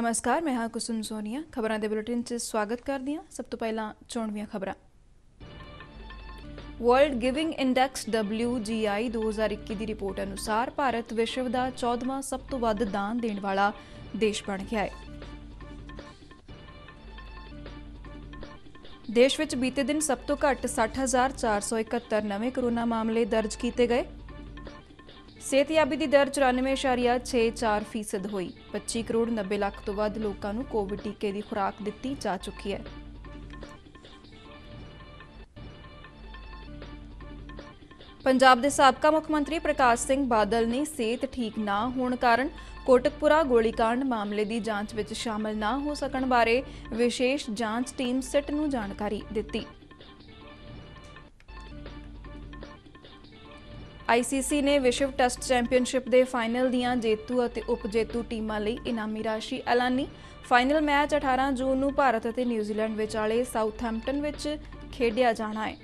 ਨਮਸਕਾਰ ਮੈਂ ਹਾਂ ਕੁਸਮ ਸੋਨੀਆ ਖਬਰਾਂ ਦੇ ਬੁਲੇਟਿਨ 'ਚ ਸਵਾਗਤ ਕਰਦੀ ਹਾਂ ਸਭ ਤੋਂ ਪਹਿਲਾਂ ਚੋਣਵੀਆਂ ਖਬਰਾਂ ਵਰਲਡ ਗਿਵਿੰਗ ਇੰਡੈਕਸ WGI 2021 ਦੀ ਰਿਪੋਰਟ ਅਨੁਸਾਰ ਭਾਰਤ ਵਿਸ਼ਵ ਦਾ 14ਵਾਂ ਸਭ ਤੋਂ ਵੱਧ ਦਾਨ ਦੇਣ ਵਾਲਾ ਦੇਸ਼ ਬਣ ਗਿਆ ਹੈ ਦੇਸ਼ ਵਿੱਚ ਬੀਤੇ ਦਿਨ ਸਭ ਤੋਂ ਘੱਟ 60471 ਨਵੇਂ ਕੋਰੋਨਾ ਮਾਮਲੇ ਦਰਜ ਕੀਤੇ ਗਏ ਸਿਹਤਯਾਬੀ ਦੀ ਦਰ 94.64 ਫੀਸਦ ਹੋਈ 25 ਕਰੋੜ 90 ਲੱਖ ਤੋਂ ਵੱਧ ਲੋਕਾਂ ਨੂੰ ਕੋਵਿਡ ਟੀਕੇ ਦੀ ਖੁਰਾਕ ਦਿੱਤੀ ਜਾ ਚੁੱਕੀ ਹੈ ਪੰਜਾਬ ਦੇ ਸਾਬਕਾ ਮੁੱਖ ਮੰਤਰੀ ਪ੍ਰਕਾਸ਼ ਸਿੰਘ ਬਾਦਲ ਨੇ ਸਿਹਤ ਠੀਕ ਨਾ ਹੋਣ ਕਾਰਨ ਕੋਟਕਪੁਰਾ ਗੋਲੀकांड ਮਾਮਲੇ ਦੀ ਜਾਂਚ ਵਿੱਚ ਸ਼ਾਮਲ ਨਾ ਹੋ ਸਕਣ ਬਾਰੇ ਵਿਸ਼ੇਸ਼ ਜਾਂਚ ਟੀਮ ਸਿਟ ਨੂੰ ਜਾਣਕਾਰੀ ਦਿੱਤੀ ਆਈਸੀਸੀ ਨੇ ਵਿਸ਼ਵ ਟੈਸਟ ਚੈਂਪੀਅਨਸ਼ਿਪ ਦੇ ਫਾਈਨਲ ਦੀਆਂ ਜੇਤੂ ਅਤੇ ਉਪਜੇਤੂ ਟੀਮਾਂ ਲਈ ਇਨਾਮੀ ਰਾਸ਼ੀ ਐਲਾਨੀ ਫਾਈਨਲ ਮੈਚ 18 ਜੂਨ ਨੂੰ ਭਾਰਤ ਅਤੇ ਨਿਊਜ਼ੀਲੈਂਡ ਵਿਚਾਲੇ ਸਾਊਥਹੈਂਪਟਨ ਵਿੱਚ ਖੇਡਿਆ ਜਾਣਾ ਹੈ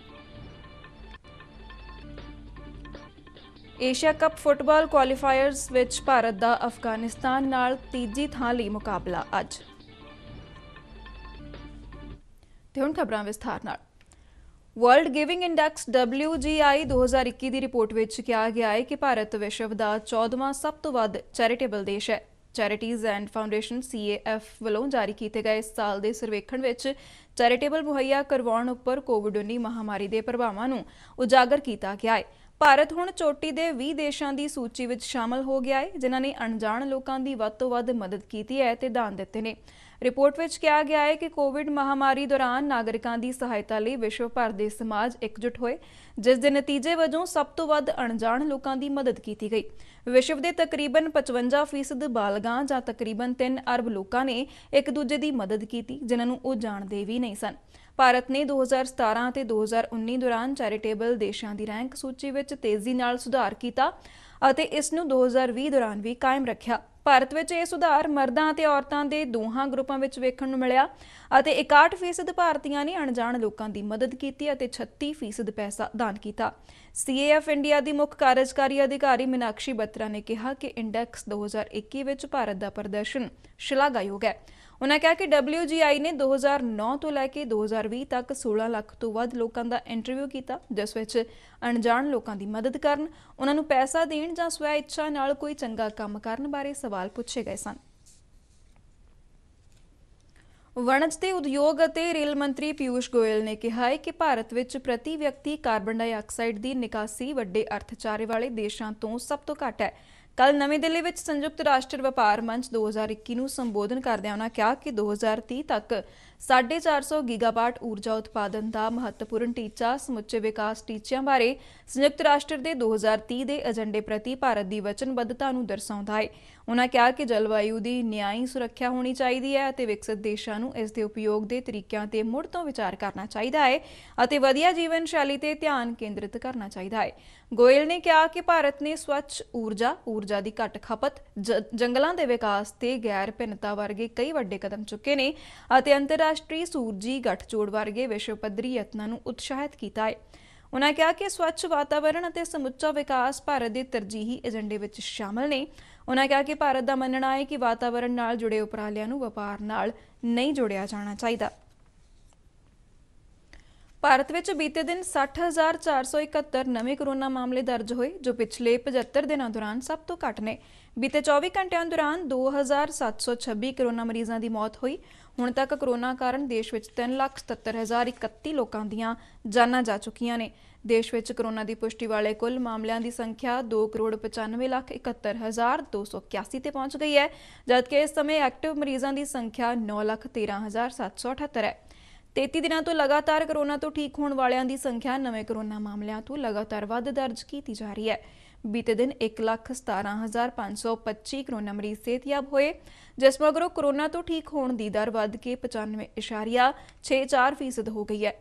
ਏਸ਼ੀਆ ਕੱਪ ਫੁੱਟਬਾਲ ਕੁਆਲੀਫਾਇਰਸ ਵਿੱਚ ਭਾਰਤ ਦਾ ਅਫਗਾਨਿਸਤਾਨ ਨਾਲ ਤੀਜੀ ਥਾਂ ਲਈ ਮੁਕਾਬਲਾ ਅੱਜ ਤੇ ਹੁਣ ਖਬਰਾਂ ਵਿਸਥਾਰ ਨਾਲ ਵਰਲਡ ਗਿਵਿੰਗ ਇੰਡੈਕਸ WGI 2021 ਦੀ ਰਿਪੋਰਟ ਵਿੱਚ ਕਿਹਾ ਗਿਆ ਹੈ ਕਿ ਭਾਰਤ ਵਿਸ਼ਵ ਦਾ 14ਵਾਂ ਸਭ ਤੋਂ ਵੱਧ ਚੈਰੀਟੇਬਲ ਦੇਸ਼ ਹੈ ਚੈਰਿਟੀਜ਼ ਐਂਡ ਫਾਊਂਡੇਸ਼ਨ CAF ਵੱਲੋਂ ਜਾਰੀ ਕੀਤੇ ਗਏ ਇਸ ਸਾਲ ਦੇ ਸਰਵੇਖਣ ਵਿੱਚ ਚੈਰੀਟੇਬਲ ਮੁਹੱਈਆ ਕਰਵਾਉਣ ਉੱਪਰ ਕੋਵਿਡ-19 ਮਹਾਮਾਰੀ ਦੇ ਪ੍ਰਭਾਵਾਂ ਨੂੰ ਉਜਾਗਰ ਕੀਤਾ ਗਿਆ ਹੈ ਭਾਰਤ ਹੁਣ ਚੋਟੀ ਦੇ 20 ਦੇਸ਼ਾਂ ਦੀ ਸੂਚੀ ਵਿੱਚ ਸ਼ਾਮਲ ਹੋ ਗਿਆ ਹੈ ਜਿਨ੍ਹਾਂ ਨੇ ਅਣਜਾਣ ਲੋਕਾਂ ਦੀ ਵੱਧ ਤੋਂ ਵੱਧ ਮਦਦ ਕੀਤੀ ਹੈ ਤੇ ਦਾਨ ਦਿੱਤੇ ਨੇ ਰਿਪੋਰਟ ਵਿੱਚ ਕਿਹਾ ਗਿਆ ਹੈ ਕਿ ਕੋਵਿਡ ਮਹਾਮਾਰੀ ਦੌਰਾਨ ਨਾਗਰਿਕਾਂ ਦੀ ਸਹਾਇਤਾ ਲਈ ਵਿਸ਼ਵ ਭਰ ਦੇ ਸਮਾਜ ਇਕਜੁੱਟ ਹੋਏ ਜਿਸ ਦੇ ਨਤੀਜੇ ਵਜੋਂ ਸਭ ਤੋਂ ਵੱਧ ਅਣਜਾਣ ਲੋਕਾਂ ਦੀ ਮਦਦ ਕੀਤੀ ਗਈ ਵਿਸ਼ਵ ਦੇ ਤਕਰੀਬਨ 55% ਬਾਲਗਾਂ ਜਾਂ ਤਕਰੀਬਨ 3 ਅਰਬ ਲੋਕਾਂ ਨੇ ਇੱਕ ਦੂਜੇ ਦੀ ਮਦਦ ਕੀਤੀ ਜਿਨ੍ਹਾਂ ਨੂੰ ਉਹ ਜਾਣਦੇ ਵੀ ਨਹੀਂ ਸਨ ਭਾਰਤ ਨੇ 2017 ਅਤੇ 2019 ਦੌਰਾਨ ਚੈਰੀਟੇਬਲ ਦੇਸ਼ਾਂ ਦੀ ਰੈਂਕ ਸੂਚੀ ਵਿੱਚ ਤੇਜ਼ੀ ਨਾਲ ਸੁਧਾਰ ਕੀਤਾ ਅਤੇ ਇਸ ਨੂੰ 2020 ਦੌਰਾਨ ਵੀ ਕਾਇਮ ਰੱਖਿਆ ਭਾਰਤ ਵਿੱਚ ਇਹ ਸੁਧਾਰ ਮਰਦਾਂ ਅਤੇ ਔਰਤਾਂ ਦੇ ਦੋਹਾਂ ਗਰੁੱਪਾਂ ਵਿੱਚ ਵੇਖਣ ਨੂੰ ਮਿਲਿਆ ਅਤੇ 61% ਭਾਰਤੀਆਂ ਨੇ ਅਣਜਾਣ ਲੋਕਾਂ ਦੀ ਮਦਦ ਕੀਤੀ ਅਤੇ 36% ਪੈਸਾ ਦਾਨ ਕੀਤਾ ਸੀਏਐਫ ਇੰਡੀਆ ਦੀ ਮੁੱਖ ਕਾਰਜਕਾਰੀ ਅਧਿਕਾਰੀ ਮਿਨਾਕਸ਼ੀ ਬਤਰਾ ਨੇ ਕਿਹਾ ਕਿ ਇੰਡੈਕਸ 2021 ਵਿੱਚ ਭਾਰਤ ਦਾ ਪ੍ਰਦਰਸ਼ਨ ਸ਼ਲਾਘਾਯੋਗ ਹੈ ਉਹਨਾਂ ਕਿਹਾ ਕਿ WGI ਨੇ 2009 ਤੋਂ ਲੈ ਕੇ 2020 ਤੱਕ 16 ਲੱਖ ਤੋਂ ਵੱਧ ਲੋਕਾਂ ਦਾ ਇੰਟਰਵਿਊ ਕੀਤਾ ਜਿਸ ਵਿੱਚ ਅਣਜਾਣ ਲੋਕਾਂ ਦੀ ਮਦਦ ਕਰਨ ਉਹਨਾਂ ਨੂੰ ਪੈਸਾ ਦੇਣ ਜਾਂ ਸਵੈ ਇੱਛਾ ਨਾਲ ਕੋਈ ਚੰਗਾ ਕੰਮ ਕਰਨ ਬਾਰੇ ਸਵਾਲ ਪੁੱਛੇ ਗਏ ਸਨ ਵਣਜ ਤੇ ਉਦਯੋਗ ਅਤੇ ਰੇਲ ਮੰਤਰੀ ਪਿਊਸ਼ ਗੋਇਲ ਨੇ ਕਿਹਾ ਹੈ ਕਿ ਭਾਰਤ ਵਿੱਚ ਪ੍ਰਤੀ ਵਿਅਕਤੀ ਕਾਰਬਨ ਡਾਈਆਕਸਾਈਡ ਦੀ ਨਿਕਾਸੀ ਵੱਡੇ ਅਰਥਚਾਰੇ ਵਾਲੇ ਦੇਸ਼ਾਂ ਤੋਂ ਸਭ ਤੋਂ ਘੱਟ ਹੈ ਕੱਲ ਨਵੀਂ ਦਿੱਲੀ ਵਿੱਚ ਸੰਯੁਕਤ ਰਾਸ਼ਟਰ ਵਪਾਰ ਮੰਚ 2021 ਨੂੰ ਸੰਬੋਧਨ ਕਰਦਿਆਂ ਉਹਨਾਂ ਕਿਹਾ ਕਿ 2030 ਤੱਕ 450 ਗੀਗਾਵਾਟ ਊਰਜਾ ਉਤਪਾਦਨ ਦਾ ਮਹੱਤਵਪੂਰਨ ਟੀਚਾ ਸਮੁੱਚੇ ਵਿਕਾਸ ਟੀਚਿਆਂ ਬਾਰੇ ਸੰਯੁਕਤ ਰਾਸ਼ਟਰ ਦੇ 2030 ਦੇ ਏਜੰਡੇ ਪ੍ਰਤੀ ਭਾਰਤ ਦੀ ਵਚਨਬੱਧਤਾ ਨੂੰ ਦਰਸਾਉਂਦਾ ਹੈ ਉਹਨਾਂ ਕਿਹਾ ਕਿ ਜਲਵਾਯੂ ਦੀ ਨਿਆਂਈ ਸੁਰੱਖਿਆ ਹੋਣੀ ਚਾਹੀਦੀ ਹੈ ਅਤੇ ਵਿਕਸਿਤ ਦੇਸ਼ਾਂ ਨੂੰ ਇਸ ਦੇ ਉਪਯੋਗ ਦੇ ਤਰੀਕਿਆਂ ਤੇ ਮੁੜ ਤੋਂ ਵਿਚਾਰ ਕਰਨਾ ਚਾਹੀਦਾ ਹੈ ਅਤੇ ਵਧੀਆ ਜੀਵਨ ਸ਼ੈਲੀ ਤੇ ਧਿਆਨ ਕੇਂਦਰਿਤ ਕਰਨਾ ਚਾਹੀਦਾ ਹੈ ਗੋਇਲ ਨੇ ਕਿਹਾ ਕਿ ਭਾਰਤ ਨੇ ਸਵੱਛ ਊਰਜਾ ਊਰਜਾ ਦੀ ਘੱਟ ਖਪਤ ਜੰਗਲਾਂ ਦੇ ਵਿਕਾਸ ਤੇ ਗੈਰ ਭਿੰਨਤਾ ਵਰਗੇ ਕਈ ਵੱਡੇ ਕਦਮ ਚੁੱਕੇ ਨੇ ਅਤੇ ਅੰਤਰ ਅੰਤਰਰਾਸ਼ਟਰੀ ਸੂਰਜੀ ਗੱਠਜੋੜ ਵਰਗੇ ਵਿਸ਼ਵ ਪੱਧਰੀ ਯਤਨਾਂ ਨੂੰ ਉਤਸ਼ਾਹਿਤ ਕੀਤਾ ਹੈ ਉਹਨਾਂ ਕਿਹਾ ਕਿ ਸਵੱਛ ਵਾਤਾਵਰਣ ਅਤੇ ਸਮੁੱਚਾ ਵਿਕਾਸ ਭਾਰਤ ਦੇ ਤਰਜੀਹੀ ਏਜੰਡੇ ਵਿੱਚ ਸ਼ਾਮਲ ਨੇ ਉਹਨਾਂ ਕਿਹਾ ਕਿ ਭਾਰਤ ਦਾ ਮੰਨਣਾ ਹੈ ਕਿ ਵਾਤਾਵਰਣ ਨਾਲ ਜੁੜੇ ਉਪਰਾਲਿਆਂ ਨੂੰ ਵਪਾਰ ਨਾਲ ਨਹੀਂ ਜੋੜਿਆ ਜਾਣਾ ਚਾਹੀਦਾ ਭਾਰਤ ਵਿੱਚ ਬੀਤੇ ਦਿਨ 60471 ਨਵੇਂ ਕੋਰੋਨਾ ਮਾਮਲੇ ਦਰਜ ਹੋਏ ਜੋ ਪਿਛਲੇ 75 ਦਿਨਾਂ ਦੌਰਾਨ ਸਭ ਤੋਂ ਘੱਟ ਨੇ ਬੀਤੇ 24 ਘੰਟਿਆਂ ਦੌਰਾਨ 2726 ਕੋਰੋਨਾ ਮਰੀਜ਼ਾਂ ਦੀ ਮੌਤ ਹੋਈ ਹੁਣ ਤੱਕ ਕੋਰੋਨਾ ਕਾਰਨ ਦੇਸ਼ ਵਿੱਚ 377031 ਲੋਕਾਂ ਦੀਆਂ ਜਾਨਾਂ ਜਾ ਚੁੱਕੀਆਂ ਨੇ ਦੇਸ਼ ਵਿੱਚ ਕੋਰੋਨਾ ਦੀ ਪੁਸ਼ਟੀ ਵਾਲੇ ਕੁੱਲ ਮਾਮਲਿਆਂ ਦੀ ਸੰਖਿਆ 2 ਕਰੋੜ 95 ਲੱਖ 71281 ਤੇ ਪਹੁੰਚ ਗਈ ਹੈ ਜਦਕਿ ਇਸ ਸਮੇਂ ਐਕਟਿਵ ਮਰੀਜ਼ਾਂ ਦੀ ਸੰਖਿਆ 9 ਲੱਖ 778 ਹੈ 33 ਦਿਨਾਂ ਤੋਂ ਲਗਾਤਾਰ ਕਰੋਨਾ ਤੋਂ ਠੀਕ ਹੋਣ ਵਾਲਿਆਂ ਦੀ ਸੰਖਿਆ ਨਵੇਂ ਕਰੋਨਾ ਮਾਮਲਿਆਂ ਤੋਂ ਲਗਾਤਾਰ ਵੱਧ ਦਰਜ ਕੀਤੀ ਜਾ ਰਹੀ ਹੈ ਬੀਤੇ ਦਿਨ 117525 ਕਰੋਨਾ ਮਰੀਜ਼ ਸਿਹਤਯਾਬ ਹੋਏ ਜਿਸ ਮਗਰੋਂ ਕਰੋਨਾ ਤੋਂ ਠੀਕ ਹੋਣ ਦੀ ਦਰ ਵੱਧ ਕੇ 95.64% ਹੋ ਗਈ ਹੈ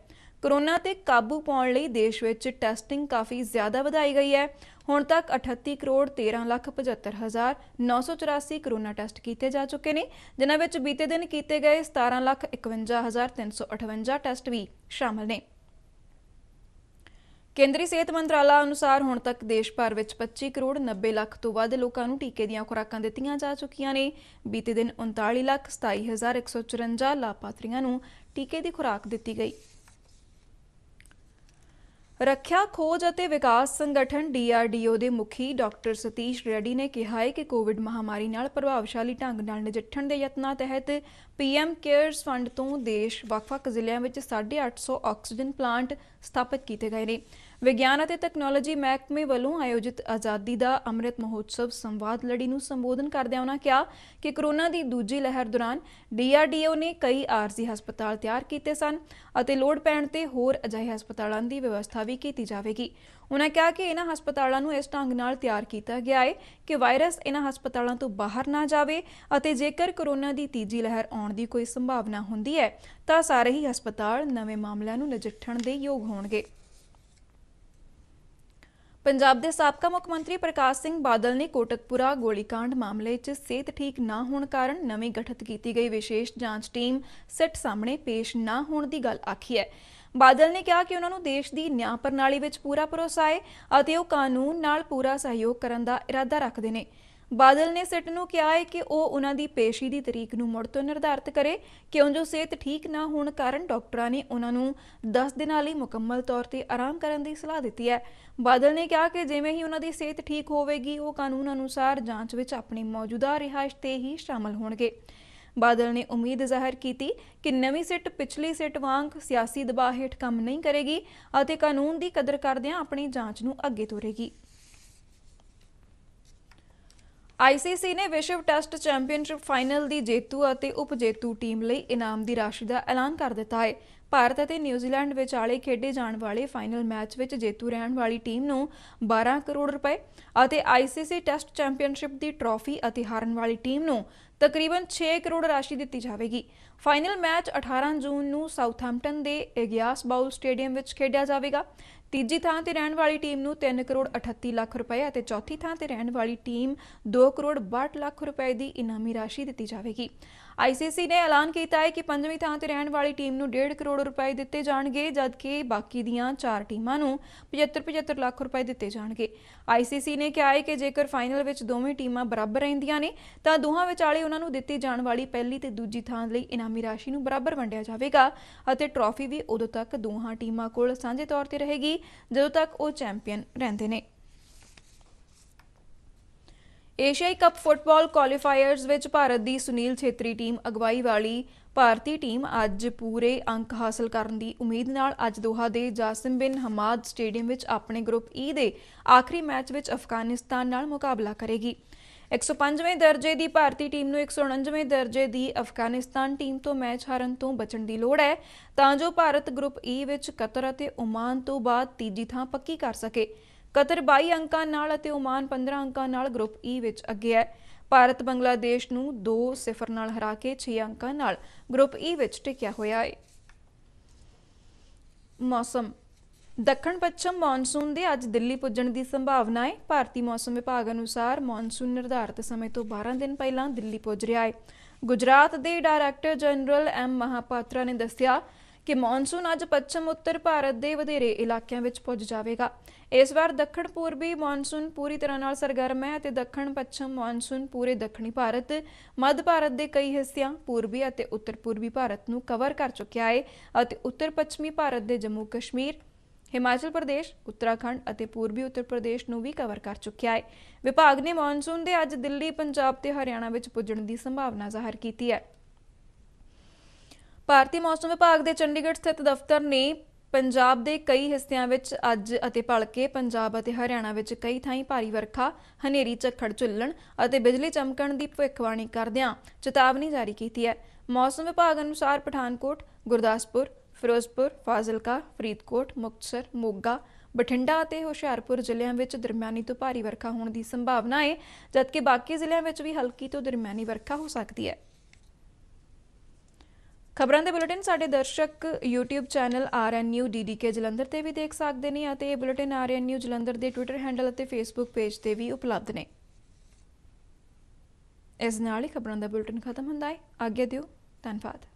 ਕਰੋਨਾ ਤੇ ਕਾਬੂ ਪਾਉਣ ਲਈ ਦੇਸ਼ ਵਿੱਚ ਟੈਸਟਿੰਗ ਕਾਫੀ ਜ਼ਿਆਦਾ ਵਧਾਈ ਗਈ ਹੈ ਹੁਣ ਤੱਕ 38 ਕਰੋੜ 13 ਲੱਖ 75 ਹਜ਼ਾਰ 984 ਕਰੋਨਾ ਟੈਸਟ ਕੀਤੇ ਜਾ ਚੁੱਕੇ ਨੇ ਜਿਨ੍ਹਾਂ ਵਿੱਚ ਬੀਤੇ ਦਿਨ ਕੀਤੇ ਗਏ 17 ਲੱਖ 51 ਹਜ਼ਾਰ 358 ਟੈਸਟ ਵੀ ਸ਼ਾਮਲ ਨੇ ਕੇਂਦਰੀ ਸਿਹਤ ਮੰਤਰਾਲਾ ਅਨੁਸਾਰ ਹੁਣ ਤੱਕ ਦੇਸ਼ ਭਰ ਵਿੱਚ 25 ਕਰੋੜ 90 ਲੱਖ ਤੋਂ ਵੱਧ ਲੋਕਾਂ ਨੂੰ ਟੀਕੇ ਦੀਆਂ ਖੁਰਾਕਾਂ ਦਿੱਤੀਆਂ ਜਾ ਚੁੱਕੀਆਂ ਨੇ ਬੀਤੇ ਦਿਨ 39 ਲੱਖ 27154 ਲਾਭਪਾਤਰੀਆਂ ਨੂੰ ਟੀਕੇ ਦੀ ਖੁਰਾਕ ਦਿੱਤੀ ਗਈ ਰੱਖਿਆ ਖੋਜ ਅਤੇ ਵਿਕਾਸ ਸੰਗਠਨ DRDO ਦੇ ਮੁਖੀ ਡਾਕਟਰ ਸਤੀਸ਼ ਰੈਡੀ ਨੇ ਕਿਹਾ ਹੈ ਕਿ ਕੋਵਿਡ ਮਹਾਮਾਰੀ ਨਾਲ ਪ੍ਰਭਾਵਸ਼ਾਲੀ ਢੰਗ ਨਾਲ ਨਜਿੱਠਣ ਦੇ ਯਤਨਾਂ ਤਹਿਤ ਪੀਐਮ ਕੇਅਰਸ ਫੰਡ ਤੋਂ ਦੇਸ਼ ਵੱਖ-ਵੱਖ ਜ਼ਿਲ੍ਹਿਆਂ ਵਿੱਚ 850 ਆਕਸੀਜਨ ਪਲਾਂਟ ਸਥਾਪਿਤ ਕੀਤੇ ਗਏ ਨੇ ਵਿਗਿਆਨ ਅਤੇ ਟੈਕਨੋਲੋਜੀ ਮਹਿਕਮੇ ਵੱਲੋਂ ਆਯੋਜਿਤ ਆਜ਼ਾਦੀ ਦਾ ਅੰਮ੍ਰਿਤ ਮਹੋਤਸਵ ਸੰਵਾਦ ਲੜੀ ਨੂੰ ਸੰਬੋਧਨ ਕਰਦਿਆਂ ਉਹਨਾਂ ਕਿਹਾ ਕਿ ਕਰੋਨਾ ਦੀ ਦੂਜੀ ਲਹਿਰ ਦੌਰਾਨ ਡੀਆਰਡੀਓ ਨੇ ਕਈ ਆਰਜ਼ੀ ਹਸਪਤਾਲ ਤਿਆਰ ਕੀਤੇ ਸਨ ਅਤੇ ਲੋੜ ਪੈਣ ਤੇ ਹੋਰ ਅਜਿਹੇ ਹਸਪਤਾਲਾਂ ਦੀ ਵਿਵਸਥਾ ਵੀ ਕੀਤੀ ਜਾਵੇਗੀ ਉਹਨਾਂ ਕਿਹਾ ਕਿ ਇਹਨਾਂ ਹਸਪਤਾਲਾਂ ਨੂੰ ਇਸ ਢੰਗ ਨਾਲ ਤਿਆਰ ਕੀਤਾ ਗਿਆ ਹੈ ਕਿ ਵਾਇਰਸ ਇਹਨਾਂ ਹਸਪਤਾਲਾਂ ਤੋਂ ਬਾਹਰ ਨਾ ਜਾਵੇ ਅਤੇ ਜੇਕਰ ਕਰੋਨਾ ਦੀ ਤੀਜੀ ਲਹਿਰ ਆਉਣ ਦੀ ਕੋਈ ਸੰਭਾਵਨਾ ਹੁੰਦੀ ਹੈ ਤਾਂ ਸਾਰੇ ਹੀ ਹਸਪਤਾਲ ਨਵੇਂ ਮਾਮਲਿਆਂ ਨੂੰ ਨਜਿੱਠਣ ਦੇ ਯੋਗ ਹੋਣਗੇ ਪੰਜਾਬ ਦੇ ਸਾਬਕਾ ਮੁੱਖ ਮੰਤਰੀ ਪ੍ਰਕਾਸ਼ ਸਿੰਘ ਬਾਦਲ ਨੇ ਕੋਟਕਪੁਰਾ ਗੋਲੀकांड ਮਾਮਲੇ 'ਚ ਸਿਹਤ ਠੀਕ ਨਾ ਹੋਣ ਕਾਰਨ ਨਵੀਂ ਗਠਿਤ ਕੀਤੀ ਗਈ ਵਿਸ਼ੇਸ਼ ਜਾਂਚ ਟੀਮ ਸਿੱਟ ਸਾਹਮਣੇ ਪੇਸ਼ ਨਾ ਹੋਣ ਦੀ ਗੱਲ ਆਖੀ ਹੈ ਬਾਦਲ ਨੇ ਕਿਹਾ ਕਿ ਉਹਨਾਂ ਨੂੰ ਦੇਸ਼ ਦੀ ਨਿਆਂ ਪ੍ਰਣਾਲੀ ਵਿੱਚ ਪੂਰਾ ਭਰੋਸਾ ਹੈ ਅਤੇ ਉਹ ਕਾਨੂੰਨ ਨਾਲ ਪੂਰਾ ਸਹਿਯੋਗ ਕਰਨ ਦਾ ਇਰਾਦਾ ਰੱਖਦੇ ਨੇ ਬਾਦਲ ਨੇ ਸਿੱਟ ਨੂੰ ਕਿਹਾ ਹੈ ਕਿ ਉਹ ਉਹਨਾਂ ਦੀ ਪੇਸ਼ੀ ਦੀ ਤਰੀਕ ਨੂੰ ਮੁੜ ਤੋਂ ਨਿਰਧਾਰਤ ਕਰੇ ਕਿਉਂ ਜੋ ਸਿਹਤ ਠੀਕ ਨਾ ਹੋਣ ਕਾਰਨ ਡਾਕਟਰਾਂ ਨੇ ਉਹਨਾਂ ਨੂੰ 10 ਦਿਨਾਂ ਲਈ ਮੁਕੰਮਲ ਤੌਰ ਤੇ ਆਰਾਮ ਕਰਨ ਦੀ ਸਲਾਹ ਦਿੱਤੀ ਹੈ ਬਾਦਲ ਨੇ ਕਿਹਾ ਕਿ ਜਿਵੇਂ ਹੀ ਉਹਨਾਂ ਦੀ ਸਿਹਤ ਠੀਕ ਹੋਵੇਗੀ ਉਹ ਕਾਨੂੰਨ ਅਨੁਸਾਰ ਜਾਂਚ ਵਿੱਚ ਆਪਣੀ ਮੌਜੂਦਾ ਰਿਹਾਇਸ਼ ਤੇ ਹੀ ਸ਼ਾਮਲ ਹੋਣਗੇ ਬਾਦਲ ਨੇ ਉਮੀਦ ਜ਼ਾਹਰ ਕੀਤੀ ਕਿ ਨਵੀਂ ਸਿੱਟ ਪਿਛਲੀ ਸਿੱਟ ਵਾਂਗ ਸਿਆਸੀ ਦਬਾਅ ਹੇਠ ਕੰਮ ਨਹੀਂ ਕਰੇਗੀ ਅਤੇ ਕਾਨੂੰਨ ਦੀ ਕਦਰ ਕਰਦਿਆਂ ਆਪਣੀ ਜਾਂਚ ਨੂੰ ਅੱਗੇ ਤੋਰੇਗੀ ਆਈਸੀਸੀ ਨੇ ਵਿਸ਼ਵ ਟੈਸਟ ਚੈਂਪੀਅਨਸ਼ਿਪ ਫਾਈਨਲ ਦੀ ਜੇਤੂ ਅਤੇ ਉਪਜੇਤੂ ਟੀਮ ਲਈ ਇਨਾਮ ਦੀ ਰਾਸ਼ੀ ਦਾ ਐਲਾਨ ਕਰ ਦਿੱਤਾ ਹੈ ਭਾਰਤ ਅਤੇ ਨਿਊਜ਼ੀਲੈਂਡ ਵਿਚਾਲੇ ਖੇਡੇ ਜਾਣ ਵਾਲੇ ਫਾਈਨਲ ਮੈਚ ਵਿੱਚ ਜੇਤੂ ਰਹਿਣ ਵਾਲੀ ਟੀਮ ਨੂੰ 12 ਕਰੋੜ ਰੁਪਏ ਅਤੇ ICC ਟੈਸਟ ਚੈਂਪੀਅਨਸ਼ਿਪ ਦੀ ਟਰਾਫੀ ਅਤੇ ਹਾਰਨ ਵਾਲੀ ਟੀਮ ਨੂੰ ਤਕਰੀਬਨ 6 ਕਰੋੜ ਰਾਸ਼ੀ ਦਿੱਤੀ ਜਾਵੇਗੀ ਫਾਈਨਲ ਮੈਚ 18 ਜੂਨ ਨੂੰ ਸਾਊਥਹੈਂਪਟਨ ਦੇ ਇਗਿਆਸ ਬਾਉਲ ਸਟੇਡੀਅਮ ਵਿੱਚ ਖੇਡਿਆ ਜਾਵੇਗਾ ਤੀਜੀ ਥਾਂ ਤੇ ਰਹਿਣ ਵਾਲੀ ਟੀਮ ਨੂੰ 3 ਕਰੋੜ 38 ਲੱਖ ਰੁਪਏ ਅਤੇ ਚੌਥੀ ਥਾਂ ਤੇ ਰਹਿਣ ਵਾਲੀ ਟੀਮ 2 ਕਰੋੜ 62 ਲੱਖ ਰੁਪਏ ਦੀ ਇਨਾਮੀ ਰਾਸ਼ੀ ਦਿੱਤੀ ਜਾਵੇਗੀ ਆਈਸੀਸੀ ਨੇ ਐਲਾਨ ਕੀਤਾ ਹੈ ਕਿ ਪੰਜਵੀਂ ਥਾਂ ਤੇ ਰਹਿਣ ਵਾਲੀ ਟੀਮ ਨੂੰ 1.5 ਕਰੋੜ ਰੁਪਏ ਦਿੱਤੇ ਜਾਣਗੇ ਜਦਕਿ ਬਾਕੀ ਦੀਆਂ 4 ਟੀਮਾਂ ਨੂੰ 75-75 ਲੱਖ ਰੁਪਏ ਦਿੱਤੇ ਜਾਣਗੇ ਆਈਸੀਸੀ ਨੇ ਕਿਹਾ ਹੈ ਕਿ ਜੇਕਰ ਫਾਈਨਲ ਵਿੱਚ ਦੋਵੇਂ ਟੀਮਾਂ ਬਰਾਬਰ ਰਹਿੰਦੀਆਂ ਨੇ ਤਾਂ ਦੋਹਾਂ ਵਿਚਾਲੇ ਉਹਨਾਂ ਨੂੰ ਦਿੱਤੀ ਜਾਣ ਵਾਲੀ ਪਹਿਲੀ ਤੇ ਦੂਜੀ ਥਾਂ ਲਈ ਇਨਾਮੀ ਰਾਸ਼ੀ ਨੂੰ ਬਰਾਬਰ ਵੰਡਿਆ ਜਾਵੇਗਾ ਅਤੇ ਟਰਾਫੀ ਵੀ ਉਦੋਂ ਤੱਕ ਦੋਹਾਂ ਟੀਮਾਂ ਕੋਲ ਸਾਂਝੇ ਤੌਰ ਤੇ ਰਹੇਗੀ ਜਦੋਂ ਤੱਕ ਉਹ ਚੈਂਪੀਅਨ ਰਹਿੰਦੇ ਨੇ ਏਸ਼ੀਆਈ ਕੱਪ ਫੁੱਟਬਾਲ ਕੁਆਲੀਫਾਇਰਸ ਵਿੱਚ ਭਾਰਤ ਦੀ ਸੁਨੀਲ ਛੇਤਰੀ ਟੀਮ ਅਗਵਾਈ ਵਾਲੀ ਭਾਰਤੀ ਟੀਮ ਅੱਜ ਪੂਰੇ ਅੰਕ ਹਾਸਲ ਕਰਨ ਦੀ ਉਮੀਦ ਨਾਲ ਅੱਜ ਦੋਹਾ ਦੇ ਜਾਸਿਮ ਬਿਨ ਹਮਾਦ ਸਟੇਡੀਅਮ ਵਿੱਚ ਆਪਣੇ ਗਰੁੱਪ ਈ ਦੇ ਆਖਰੀ ਮੈਚ ਵਿੱਚ ਅਫਗਾਨਿਸਤਾਨ ਨਾਲ ਮੁਕਾਬਲਾ ਕਰੇਗੀ 105ਵੇਂ ਦਰਜੇ ਦੀ ਭਾਰਤੀ ਟੀਮ ਨੂੰ 149ਵੇਂ ਦਰਜੇ ਦੀ ਅਫਗਾਨਿਸਤਾਨ ਟੀਮ ਤੋਂ ਮੈਚ ਹਾਰਨ ਤੋਂ ਬਚਣ ਦੀ ਲੋੜ ਹੈ ਤਾਂ ਜੋ ਭਾਰਤ ਗਰੁੱਪ ਈ ਵਿੱਚ ਕਤਰ ਅਤੇ ਓਮਾਨ ਤੋਂ ਬਾਅਦ ਤੀਜੀ ਥਾਂ ਪੱਕੀ ਕਰ ਸਕੇ ਕਤਰ 22 ਅੰਕਾਂ ਨਾਲ ਅਤੇ ਓਮਾਨ 15 ਅੰਕਾਂ ਨਾਲ ਗਰੁੱਪ ਈ e ਵਿੱਚ ਅੱਗੇ ਹੈ ਭਾਰਤ ਬੰਗਲਾਦੇਸ਼ ਨੂੰ 2-0 ਨਾਲ ਹਰਾ ਕੇ 6 ਅੰਕਾਂ ਨਾਲ ਗਰੁੱਪ ਈ e ਵਿੱਚ ਟਿਕਿਆ ਹੋਇਆ ਹੈ ਮੌਸਮ ਦੱਖਣ ਪੱਛਮ ਮੌਨਸੂਨ ਦੇ ਅੱਜ ਦਿੱਲੀ ਪੁੱਜਣ ਦੀ ਸੰਭਾਵਨਾ ਹੈ ਭਾਰਤੀ ਮੌਸਮ ਵਿਭਾਗ ਅਨੁਸਾਰ ਮੌਨਸੂਨ ਨਿਰਧਾਰਤ ਸਮੇਂ ਤੋਂ 12 ਦਿਨ ਪਹਿਲਾਂ ਦਿੱਲੀ ਪੁੱਜ ਰਿਹਾ ਹੈ ਗੁਜਰਾਤ ਦੇ ਡਾਇਰੈਕਟਰ ਜਨਰਲ ਐਮ ਮਹਾਪਾਤਰਾ ਨੇ ਦੱਸਿਆ ਕਿ ਮੌਨਸੂਨ ਅੱਜ ਪੱਛਮ ਉੱਤਰ ਭਾਰਤ ਦੇ ਵਧੇਰੇ ਇਲਾਕਿਆਂ ਵਿੱਚ ਪੁੱਜ ਜਾਵੇਗਾ ਇਸ ਵਾਰ ਦੱਖਣ ਪੂਰਬੀ ਮੌਨਸੂਨ ਪੂਰੀ ਤਰ੍ਹਾਂ ਨਾਲ ਸਰਗਰਮ ਹੈ ਅਤੇ ਦੱਖਣ ਪੱਛਮ ਮੌਨਸੂਨ ਪੂਰੇ ਦੱਖਣੀ ਭਾਰਤ ਮੱਧ ਭਾਰਤ ਦੇ ਕਈ ਹਿੱਸਿਆਂ ਪੂਰਬੀ ਅਤੇ ਉੱਤਰ ਪੂਰਬੀ ਭਾਰਤ ਨੂੰ ਕਵਰ ਕਰ ਚੁੱਕਿਆ ਹੈ ਅਤੇ ਉੱਤਰ ਪੱਛਮੀ ਭਾਰਤ ਦੇ ਜੰਮੂ ਕਸ਼ਮੀਰ ਹਿਮਾਚਲ ਪ੍ਰਦੇਸ਼ ਉੱਤਰਾਖੰਡ ਅਤੇ ਪੂਰਬੀ ਉੱਤਰ ਪ੍ਰਦੇਸ਼ ਨੂੰ ਵੀ ਕਵਰ ਕਰ ਚੁੱਕਿਆ ਹੈ ਵਿਭਾਗ ਨੇ ਮੌਨਸੂਨ ਦੇ ਅੱਜ ਦਿੱਲੀ ਪੰਜਾਬ ਤੇ ਹਰਿਆਣਾ ਵਿੱਚ ਪੁੱਜਣ ਦੀ ਸੰਭਾਵਨਾ ਜ਼ਾਹਰ ਕੀਤੀ ਹੈ ਭਾਰਤੀ ਮੌਸਮ ਵਿਭਾਗ ਦੇ ਚੰਡੀਗੜ੍ਹ ਸਥਿਤ ਦਫ਼ਤਰ ਨੇ ਪੰਜਾਬ ਦੇ ਕਈ ਹਿੱਸਿਆਂ ਵਿੱਚ ਅੱਜ ਅਤੇ ਭਲਕੇ ਪੰਜਾਬ ਅਤੇ ਹਰਿਆਣਾ ਵਿੱਚ ਕਈ ਥਾਈਂ ਭਾਰੀ ਵਰਖਾ, ਹਨੇਰੀ ਝੱਖੜ ਝੁੱਲਣ ਅਤੇ ਬਿਜਲੀ ਚਮਕਣ ਦੀ ਭਵਿੱਖਬਾਣੀ ਕਰਦਿਆਂ ਚੇਤਾਵਨੀ ਜਾਰੀ ਕੀਤੀ ਹੈ। ਮੌਸਮ ਵਿਭਾਗ ਅਨੁਸਾਰ ਪਠਾਨਕੋਟ, ਗੁਰਦਾਸਪੁਰ, ਫਿਰੋਜ਼ਪੁਰ, ਫਾਜ਼ਿਲਕਾ, ਫਰੀਦਕੋਟ, ਮੁਕਤਸਰ, ਮੋਗਾ, ਬਠਿੰਡਾ ਅਤੇ ਹੁਸ਼ਿਆਰਪੁਰ ਜ਼ਿਲ੍ਹਿਆਂ ਵਿੱਚ ਦਰਮਿਆਨੀ ਤੋਂ ਭਾਰੀ ਵਰਖਾ ਹੋਣ ਦੀ ਸੰਭਾਵਨਾ ਹੈ, ਜਦਕਿ ਬਾਕੀ ਜ਼ਿਲ੍ਹਿਆਂ ਵਿੱਚ ਵੀ ਹਲਕੀ ਤੋਂ ਦਰਮਿਆਨੀ ਵਰਖਾ ਹੋ ਸਕਦੀ ਹੈ। ਖਬਰਾਂ ਦੇ ਬੁਲੇਟਿਨ ਸਾਡੇ ਦਰਸ਼ਕ YouTube channel RNU DDK Jalandhar ਤੇ ਵੀ ਦੇਖ ਸਕਦੇ ਨੇ ਅਤੇ ਇਹ ਬੁਲੇਟਿਨ RNU ਜਲੰਧਰ ਦੇ Twitter ਹੈਂਡਲ ਅਤੇ Facebook ਪੇਜ ਤੇ ਵੀ ਉਪਲਬਧ ਨੇ ਇਸ ਨਾਲ ਹੀ ਖਬਰਾਂ ਦਾ ਬੁਲੇਟਿਨ ਖਤਮ ਹੁੰਦਾ ਹੈ ਅੱਗੇ ਦਿਓ ਧੰਨਵਾਦ